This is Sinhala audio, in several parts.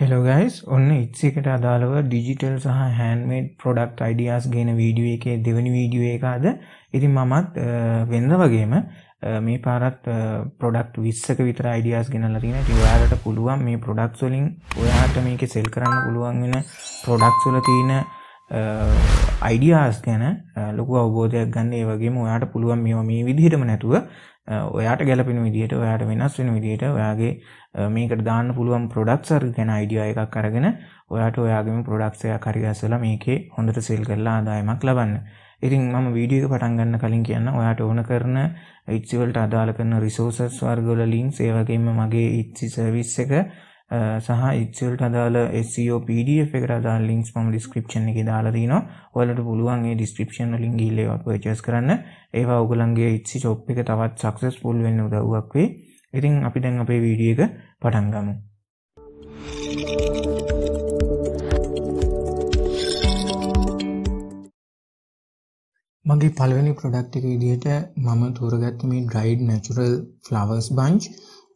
හෙලෝගයිස් ඔන්න ඉත්සිකට අදාළව ඩිජිටල් සහ හැන්මේඩ් පොඩක්් අයිඩියස් ගෙන වීඩිය එකේ දෙවනි වීඩිය එකද ඉතින් මමත් වෙන්ද වගේම මේ පාරත් පොඩක්් විස්සක විතර අයිඩියස් ගෙනලතින ටිවාලට පුළුවන් මේ පොඩක්ස්වලින් ඔයාට මේක සෙල් කරන්න පුළුවන් වෙන පොඩක්ස්වල තියන අයිඩියාස් ගැන ලොකු අවබෝධයක් ගන්න ඒ වගේම ඔයාට පුළුවන් මේවා මේ විදිහටම නැතුව ඔයාට ගැලපෙන විදිහට ඔයාට වෙනස් වෙන විදිහට ඔයාගේ මේකට දාන්න පුළුවන් ප්‍රොඩක්ට්ස් අර ගැන අයිඩියා එකක් අරගෙන ඔයාට ඔයාගේම ප්‍රොඩක්ට්ස් එකක් හරි ගැසලා මේකේ හොඳට සෙල් කරලා ආදායමක් ලබන්න. ඉතින් මම වීඩියෝ එක පටන් ගන්න කලින් කියන්න ඔයාට ඕන කරන ඉට්සි වලට අදාළ කරන රිසෝසස් වර්ග වල ලින්ක්ස් ඒ වගේම මගේ ඉට්සි සර්විස් එක සහ එක්සල්ට අදාල SEO PDF එක අදා ලින්ක්ස් මම ඩිස්ක්‍රිප්ෂන් එක දාලා තිනවා. ඔයාලට පුළුවන් ඒ ඩිස්ක්‍රිප්ෂන් වලින් ගිහිල්ලා ඒවා පර්චේස් කරන්න. ඒවා ඔයගලන්ගේ Etsy shop එක තවත් successful වෙන්න උදව්වක් වෙයි. ඉතින් අපි දැන් අපේ වීඩියෝ එක පටන් ගමු. මගේ පළවෙනි ප්‍රොඩක්ට් එක විදිහට මම තෝරගත්තේ මේ dried natural flowers bunch.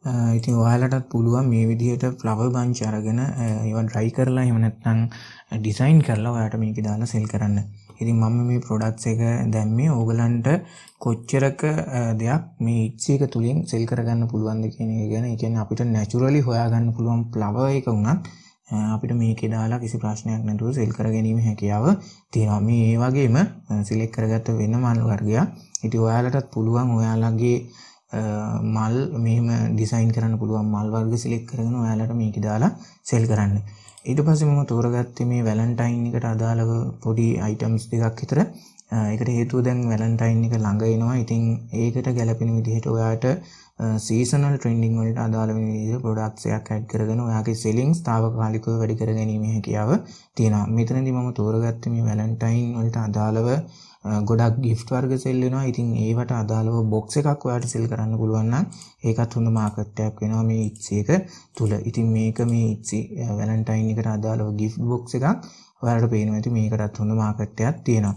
ඉතින් ඔයාලටත් පුළුවන් මේ විදිහට ෆ්ලව බංච අරගෙන ඒවා ඩ්‍රයි කරලා එහෙම නැත්නම් ඩිසයින් කරලා ඔයාලට මේක දාලා සෙල් කරන්න. ඉතින් මම මේ ප්‍රොඩක්ට්ස් එක දැම්මේ ඕගලන්ට කොච්චරක දෙයක් මේ ඉට්ස් එක තුලින් සෙල් කරගන්න පුළුවන්ද කියන එක ගැන. ඒ කියන්නේ අපිට නැචරලි හොයාගන්න පුළුවන් ෆ්ලව එක උනත් අපිට මේකේ දාලා කිසි ප්‍රශ්නයක් නැතුව සෙල් කර ගැනීම හැකියාව තියෙනවා. මේ ඒ වගේම සිලෙක්ට් කරගත්ත වෙනම අනු වර්ගයක්. ඉතින් ඔයාලටත් පුළුවන් ඔයාලගේ මල් මෙම ඩිසයින් කරන්න පුළුවන් මල් වර්ග සිලෙක් කරගෙන ඔයාලට මේක දාලා සෙල් කරන්න ඊට පස්සේ මම තෝරගත්තේ මේ වැලන්ටයින් එකට අදාළව පොඩි අයිටම්ස් දෙකක් විතර ඒකට හේතුව දැන් වැලන්ටයින් එක ළඟ එනවා ඉතින් ඒකට ගැළපෙන විදිහට ඔයාට සීසනල් ට්‍රෙන්ඩිං වලට අදාළ විදිහට ප්‍රොඩක්ට්ස් එකක් ඇඩ් කරගෙන ඔයාගේ සෙලින්ග්ස් తాවකාලිකව වැඩි කර ගැනීමේ හැකියාව තියෙනවා. මෙතනදී මම තෝරගත්තේ මේ වැලන්ටයින් වලට අදාළව ගොඩක් ගිෆ්ට් වර්ග සෙල් වෙනවා. ඉතින් ඒවට අදාළව බොක්ස් එකක් ඔයාලට සෙල් කරන්න පුළුවන් නම් ඒකත් හොඳ මාකට් එකක් වෙනවා මේ ඉට්සි එක තුල. ඉතින් මේක මේ ඉට්සි වැලන්ටයින් එකට අදාළව ගිෆ්ට් බොක්ස් එකක් ඔයාලට පේනවා. ඉතින් මේකටත් හොඳ මාකට් එකක් තියෙනවා.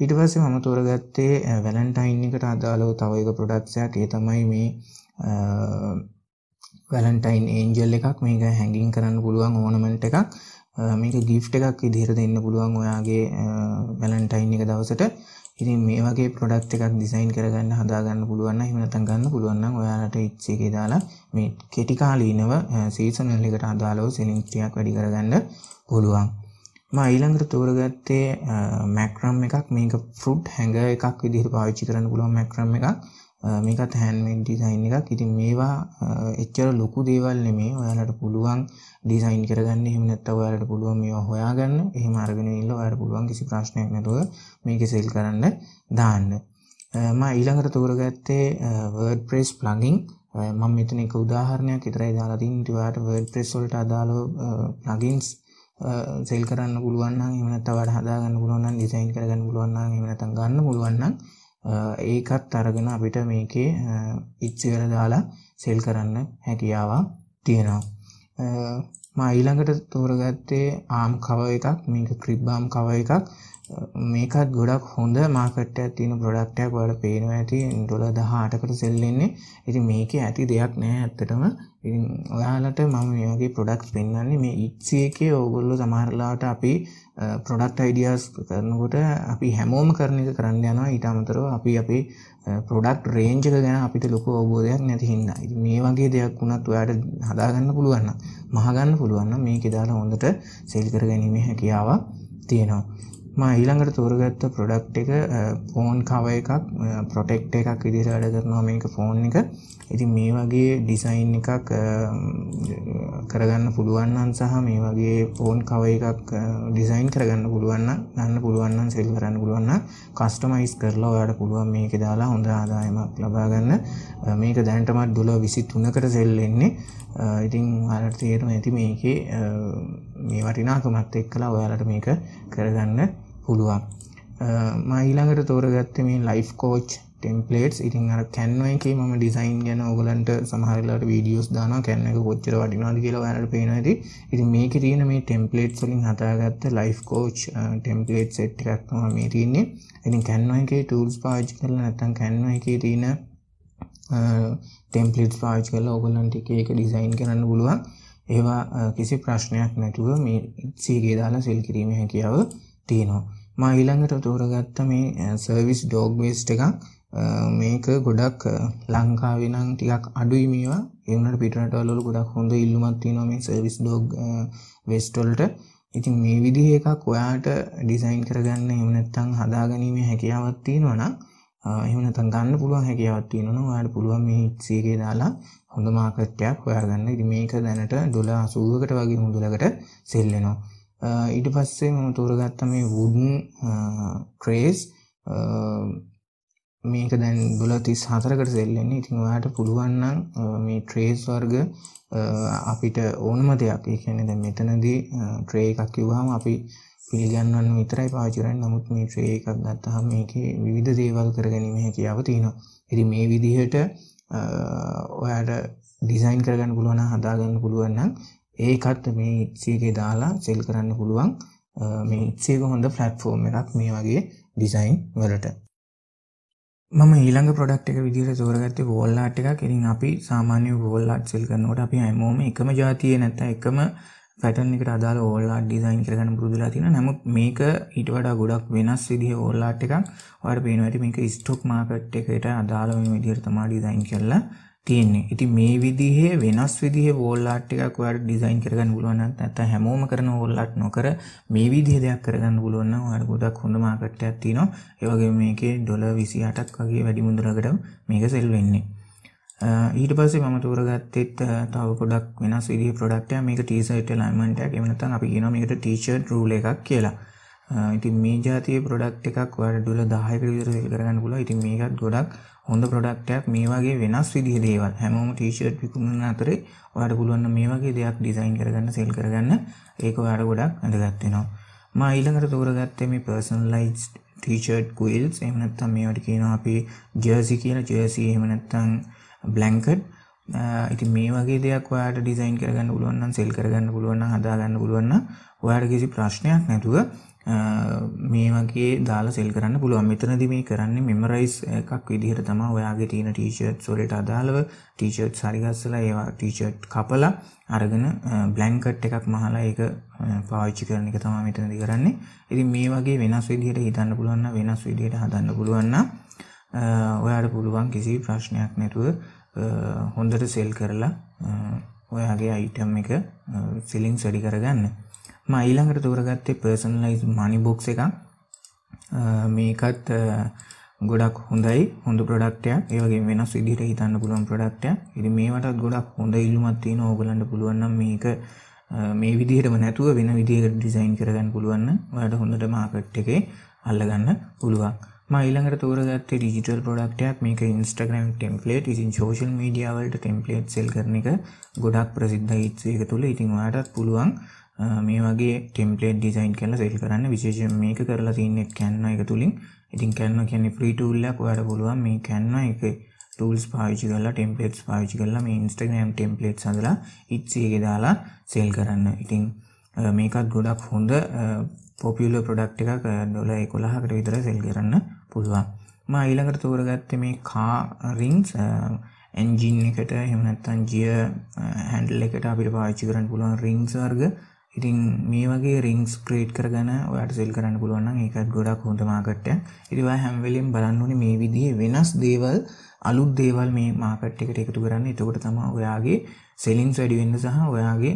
ඊට පස්සේ මම තෝරගත්තේ වැලන්ටයින් එකට අදාළව තව එක ප්‍රොඩක්ට්ස් එකක්. ඒ තමයි මේ වැලන්ටයින් ඒන්ජල් එකක් මේක හැඟින් කරන්න පුළුවන් ඕනමට එකක් මේක ගිෆ්ට එකක් ඉදිහර දෙන්න පුළුවන් ඔයාගේ වැලන්ටයින් එක දවසට ඉරි මේ වගේ පොඩක්් එකක් දිසයින් කරගන්න හදාගන්න පුළුවන්න හිමනතන් ගන්න පුළුවන්න ඔයාලට ඉච්චේගේ දාලා මේ කෙටිකාලීනව සීසනල්ලිකට අදාලෝ සෙලින්ක්‍රියක් වැඩි කරගන්න පුළුවන් ඊළඟට තෝරගත්තේ මැක්‍රම් එකක් මේක ෆෘට් හැඟ එකක් විදිහර පාවිච්චි කරන්න පුළුවන් මැක්‍රම් එකක් මේකත් හැන්මෙන් ඩිසයින් එකක් ඉතින් මේවා එච්චර ලොකු දේවල් නෙමේ ඔයාලට පුළුවන් ඩිසයින් කරගන්න එහෙම නැත්නම් ඔයාලට පුළුවන් මේවා හොයාගන්න එහෙම අරගෙන ඉන්න ඔයාලට පුළුවන් කිසි ප්‍රශ්නයක් නැතුව මේක සෙල් කරන්න දාන්න මම ඊළඟට තෝරගත්තේ WordPress plugin මම මෙතන එක උදාහරණයක් විතරයි දාලා තින්නේ ඊට ඔයාලට WordPress වලට අදාළව plugins සෙල් කරන්න පුළුවන් නම් එහෙම නැත්නම් ඔයාලට හදාගන්න පුළුවන් නම් ඩිසයින් කරගන්න පුළුවන් නම් එහෙම නැත්නම් ගන්න පුළුවන් නම් ඒකත් අරගෙන අපිට මේකේ ඉච්චවෙල දාලා සෙල් කරන්න හැකියාවක් තියෙනවා මා ඊළඟට තෝරගත්තේ ආම් කව එකක් මේක ක්‍රිබ්බාම් කව එකක් මේකත් ගොඩක් හොඳ මාකට්ට ඇතින ප්‍රඩක්ටයක් වල පේනවා ඇති ඩොල දහටකට සෙල්ලෙන්නේ ඉති මේක ඇති දෙයක් නෑ ඇත්තටම ඔයාලට මම මේගේ ප්‍රඩක්ස් පෙන්න්නන්නේ මේ ඉත්සේ එකේ ඕගොල්ලො සමහරලාට අපි ප්‍රොඩක්ට අයිඩියස් කරනකොට අපි හැමෝම කරන එක කරන්න යනවා ඉතාමතරව අපි අපි ප්‍රොඩක්් රේංජක ගැන අපිට ලොක ඔබෝධයක් නැතිහින්න මේ වගේ දෙයක් වුණත් ඔයාට හදාගන්න පුළුවන්න මහගන්න පුළුවන්න මේ කෙදාලා හොඳට සෙල් කර ගැනීම හැකියාව තියෙනවා ඊළඟට තෝරගත්ත ප්‍රොඩක්් එක ෆෝන් කව එකක් ප්‍රොටෙක්් එකක් ඉදිරි වැඩ කරනවා මේක ෆෝන් එක ඉති මේ වගේ ඩිසයින් එකක් කරගන්න පුළුවන්නන් සහ මේ වගේ ෆෝන් කව එකක් ඩිසයින් කරගන්න පුළුවන්න ගන්න පුළුවන්නන් සෙල් කරන්න පුළුවන්න කස්ටමයිස් කරලා ඔයාට පුළුවන් මේක දාලා හොඳ ආදායමක් ලබාගන්න මේක දැන්ටමත් දුල විසි තුනකට සෙල්ලෙන්නේ ඉතිං හලට තේරුම ඇති මේකේ මේ වටිනාකමත් එක්කලා ඔයාලට මේක කරගන්න පුළුවන් මයිළඟට තෝරගත්ත මේ ලයිෆ් කෝච් ටෙම්පලේට්ස් ඉතින් අර කැන්ව එක ම ඩිසයින් ගැන ඔගලන්ට සහරලට වීඩියස් දාන කැන්න එක කොච්චර වටිනාද කියලා ෑනට පේනද ඉති මේක තියෙන මේ ටෙම්පලේට් සලින් හතාගත්ත ලයිෆ් කෝච් ටෙම්පලේට් සෙට් එකක්ම මේ තියන්නේ ඉතින් කැන්ව එක ටූල්ස් පාච් කරල නැතන් කැන්ව එක තියෙන ටෙම්පලේට් පාච් කල ඔගලන්ට එක එක ඩිසයින් කරන්න පුළුවන් ඒවා කිසි ප්‍රශ්නයක් නැතුව මේ සීගේ දාලා සෙල් කිරීම හැකියාව තියෙනවා මා ඊළඟට තෝරගත්ත මේ සර්විස් ඩෝග් වේස්ට් එකක් මේක ගොඩක් ලංකාවේ නම් ටිකක් අඩුයි මේවා ඒ වුණාට පිටරට වලවල ගොඩක් හොඳ ඉල්ලුමක් තියෙනවා මේ සර්විස් ඩෝග් වේස්ට් වලට ඉතින් මේ විදිහ එකක් ඔයාට ඩිසයින් කරගන්න එහෙම නැත්නම් හදාගැනීමේ හැකියාවක් තියෙනවා නම් එහෙම නැත්නම් ගන්න පුළුවන් හැකියාවක් තියෙනවා නම් ඔයාලට පුළුවන් මේ HC එකේ දාලා හොඳ මාකට් එකක් හොයාගන්න. ඉතින් මේක දැනට ඩොලර් 80කට වගේ මුදලකට සෙල් වෙනවා. ඊට පස්සේ මම තෝරගත්ත මේ වුඩන් ක්‍රේස් මේක දැන් ඩොලර් 34කට සෙල් වෙන්නේ. ඉතින් ඔයාලට පුළුවන් නම් මේ ට්‍රේස් වර්ග අපිට ඕනම දෙයක්. ඒ කියන්නේ දැන් මෙතනදී ට්‍රේ එකක් කිව්වහම අපි පිළිගන්නවන්න විතරයි පාවිච්චි කරන්නේ. නමුත් මේ ට්‍රේ එකක් ගත්තාම මේකේ විවිධ දේවල් කරගැනීමේ හැකියාව තියෙනවා. ඉතින් මේ විදිහට ඔයාට ඩිසයින් කරගන්න පුළුවන් හදාගන්න පුළුවන් නම් ඒකත් මේ ඉක්සියගේ දාලා සෙල් කරන්න පුළුවන් මේ ඉක්සියක හොඳ ෆලට්ෆෝර්ම් එකක් මේ වගේ ඩිසයින් වලට මම ඊළඟ ප්‍රොඩක්් එක විදිහට තෝරගත්තේ වෝල් ආට් එකක් ඉතින් අපි සාමාන්‍ය වෝල් ආට් සෙල් කරනකොට අපි හැමෝම එකම જાතියේ නැත්නම් එකම පැටන් එකට අදාළ ඕල් ආට් ඩිසයින් කරගන්න පුරුදුලා තියෙනවා නමුත් මේක ඊට වඩා ගොඩක් වෙනස් විදිහේ ඕල් ආට් එකක් ඔයාලට පේනවා ඇති මේක ස්ටොක් මාකට් එකට අදාළ වෙන විදිහට තමයි ඩිසයින් කරලා තියෙන්නේ. ඉතින් මේ විදිහේ වෙනස් විදිහේ වෝල් ආර්ට් එකක් ඔයාලට ඩිසයින් කරගන්න පුළුවන් නම් නැත්නම් හැමෝම කරන වෝල් ආර්ට් නොකර මේ විදිහේ දෙයක් කරගන්න පුළුවන් නම් ඔයාලට ගොඩක් හොඳ මාකට් එකක් තියෙනවා. ඒ වගේම මේකේ ඩොලර් 28ක් වගේ වැඩි මුදලකට මේක සෙල් වෙන්නේ. ඊට පස්සේ මම තෝරගත්තෙත් තව ගොඩක් වෙනස් විදිහේ ප්‍රොඩක්ට් එකක් මේක ටී-ෂර්ට් ඇලයින්මන්ට් එකක් එහෙම නැත්නම් අපි කියනවා මේකට ටී-ෂර්ට් රූල් එකක් කියලා. ඉතින් මේ ජාතිය පොඩක්් එකක් වට ඩුල දාහයක විතර කරගන්න පුල ඉතින් මේකත් ගොඩක් හොඳ ප්‍රඩක්ටයක් මේ වගේ වෙනස් විදිහ දේවල් හැමෝම ටීෂට් විකුණන අතරේ ඔයාට පුළුවන් මේ වගේ දෙයක් ඩිසයින් කරගන්න සෙල් කරගන්න ඒක ඔයාට ගොඩක් ඇඳගත්වෙනවා මා ඊළඟට තෝරගත්තේ මේ පර්සනලයිස් ටීෂට් කුයිල්ස් එහෙම නැත්නම් මේවට කියනවා අපි ජර්සි කියලා ජර්සි එහෙම නැත්නම් බ්ලැන්කට් ඉති මේ වගේ දෙයක් ඔයාට ඩිසයින් කරගන්න පුළුවන්න සෙල් කරගන්න පුළුවන්න හදාගන්න පුළුවන්න ඔයාට කිසි ප්‍රශ්නයක් නැතුව මේ වගේ දාලා සෙල් කරන්න පුළුවන් මෙතනද මේ කරන්නේ මෙමරයිස් එකක් විදිහට තමා ඔයාගේ තියෙන ටීෂර්ට් සොලට අදාළව ටීෂර්ට් සරිගස්සලා ඒවා ටීෂර්ට් කපලා අරගෙන බ්ලැන්කට් එකක් මහලා ඒක පාවිච්චි කරන එක තමා මෙතනදි කරන්නේ ඉතින් මේ වගේ වෙනස් විදිහට හිතන්න පුළුවන්න වෙනස් විදිහට හදන්න පුළුවන්න ඔයාට පුළුවන් කිසි ප්‍රශ්නයක් නැතුව හොඳට සෙල් කරලා ඔයාගේ අයිටම් එක සිලින් සඩි කරගන්න මයිළඟට තෝරගත්තේ පර්සනලයිස් මනි බොක්ස එක මේකත් ගොඩක් හොඳයි හොඳ ප්‍රඩක්ටය ඒවගේ වෙනස් ඉදිර හිතන්න පුළුවන් ප්‍රඩක්ටය ඉරි මේටත් ගොඩක් හොඳ ඉල්ලුමත්තිය ඕගලන්ට පුළුවන්නම් මේක මේ විදිහටම නැතුව වෙන විදිහකට ඩිසයින් කරගන්න පුළුවන්න වැඩ හොඳට මාකට් එකේ අල්ලගන්න පුළුවන් මයිළඟට තෝරගත්ත ඩිජිටල් පොඩක්ටයක් මේක ඉන්ස්ටග්‍රම් ටෙම්පලේට් ඉතින් ශෝෂල් මීඩියාවලට ටෙම්පලේට් සෙල් කරන එක ගොඩක් ප්‍රසිද්ධ ඉත්සේක තුළ ඉතිංවාටත් පුළුවන් මේ වගේ ටෙම්පලේට් ඩිසයින් කරල සෙල් කරන්න විශේෂ මේක කරලා තින්නෙත් කැන්න එක තුළින් ඉතින් කැන්න කියන්නේ ෆ්‍රීටූල්ලක් වැඩ පුළුවන් මේ කැන්න එක ටූල්ස් පාවිචි කරලා ටෙම්පලේට්ස් පාවිචි කරලා මේ ඉන්ස්ටග්‍රම් ටෙම්පලේට් සඳලා ඉත්සේක දාලා සෙල් කරන්න ඉතිං මේකත් ගොඩක් හොඳ පොපියල ප්‍රඩක්් එකක් ඩොල එකොළහකට විතර සෙල් කරන්න පුළුවන් ම ඊළඟට තෝරගත්ත මේ කාරින්ස් ඇන්ජින් එකට හෙමනත්තන් ජිය හැන්ඩල් එකට අපිට පාච්චි කරන්න පුළුවන් රිංස් වර්ග ඉතින් මේ වගේ රිංස් ක්‍රේට් කරගන ඔයාට සෙල් කරන්න පුළුවන් ඒකත් ගොඩක් හොඳ මාකට්ට ඉරිවා හැම්වෙලින් බලන්නුනේ මේ විදිහ වෙනස් දේවල් අලුත් දේවල් මේ මාකට් එකට එකතු කරන්න එතකොට තම ඔයාගේ සෙලින්ස් වැඩිවෙන්න සහ ඔයාගේ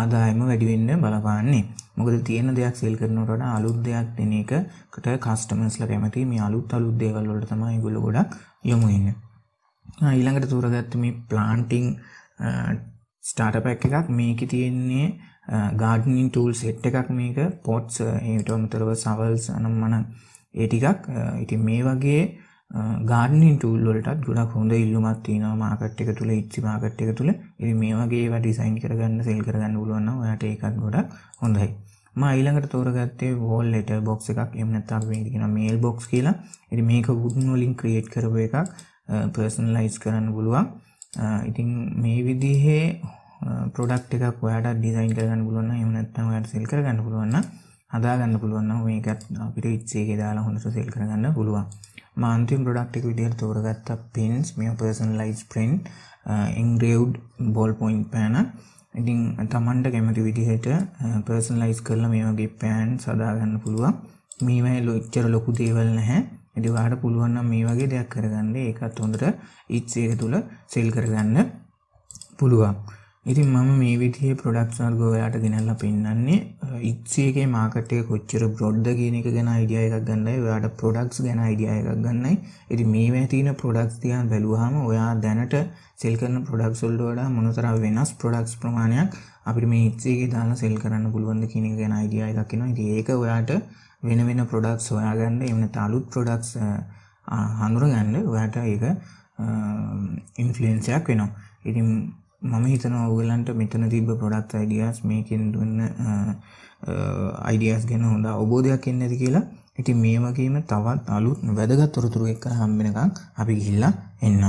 ආදායම වැඩිවෙන්න බලපාන්නේ මොකද තියෙන දෙයක් සෙල් කරනට අලුත් දෙයක් දෙන එකට කස්ටමස්ල කැමති මේ අලුත් අලුත් දේවල් වලට තමයි ගොල ගොඩක් යොමුන්න ඊළඟට තූරගත්ත මේ ප්ලාන්ටිං ස්ටාට පැක් එකක් මේක තියෙන්නේ ගාඩනින් ටූල් සෙට් එකක් මේක පොට්ස් ඒට අමතරව සවල්ස් අනම් මන ඒටිකක් ඉති මේ වගේ ගාඩනින් ටූල්ලොලටත් ගොඩක් හොඳ ඉල්ලුමත් තින මාකට් එක තුළ ඉච්චි මාකට් එක තුළ එ මේවාගේ ඩිසයින් කරගන්න සෙල් කරගන්න පුළුවන්න යට එකත් ගොඩක් හොඳයි මයිළඟට තෝරගත්තේ වෝල් ලෙට බොක්ස එකක් එමනතා වෙදිෙන මේල් බොක්ස් කියලා එරි මේක ගුඩ්නොලින් ක්‍රියේට් කරව එකක් පර්සන් ලයිස් කරන්න පුළුවන් ඉතින් මේ විදිහේ ප්‍රොඩක්් එකක් ඔයාට ඩිසයින් කරගන්න පුළුවන්න එමනත්තම් යට සෙල් කරගන්න පුළුවන්න හදාගන්න පුළුවන් නම් මේකත් අපිට ඉච්චේකේ දාලා හොඳට සෙල් කරගන්න පුළුවන් මම අන්තිම ප්‍රොඩක්ට් එක විදිහට තෝරගත්ත පින්ස් මේ personalise print engraved ball point පෑන ඉතින් තමන්ට කැමති විදිහට පර්සනලයිස් කරලා මේ වගේ පෑන් සදාගන්න පුළුවන් මේවයි ලොච්චර ලොකු දේවල් නැහැ ඇති වාට පුළුවන්නම් මේ වගේ දෙයක් කරගන්න ඒකත් හොඳට ඉත්සේක තුළ සෙල් කරගන්න පුළුවන් ඉතින් මම මේ විදිහේ ප්‍රොඩක්ෂනල් ගෝයාට ගෙනල්ලා පෙන්න්නන්නේ ඉත්සේගේ මාකටේ කොච්චර බ්‍රොඩ්ද කියනක ගැන අයිඩිය එකක් ගන්නයි ඔයාට පොඩක්ස් ගැන අයිඩිය එකක් ගන්නයි එති මේ තින පොඩක්ස් තියන් බැලුහම ඔයා දැනට සෙල් කරන පොඩක්සොල්ඩ වඩා මොනතර වෙනස් පොඩක්ස් ප්‍රමාණයක් අපි මේ ඉත්සේගේ දාලා සෙල් කරන්න පුළුවන්ද කියන ගැන අයිඩිය එකක්කිෙන ති ඒක ඔයාට වෙන වෙන පොඩක්ස් ඔයාගන්න එමන තාලුත් පොඩක්ස් හඳුර ගන්න ඔයාට ඒක ඉන්ෆලන්සයක් වෙනවා ඉතිම් මම හිතන ඔගලන්ට මෙතන තිබ පොඩත් අයිඩියස් මේකෙන් දුන්න අයිඩියස් ගැන හොඳ ඔබෝධයක් එන්න ඇති කියලා ඉති මේ වගේම තවත් අලුත් වැදගත් තොරතුරු එක්ක හම්බෙනකක් අපි ගිල්ලා එන්නම්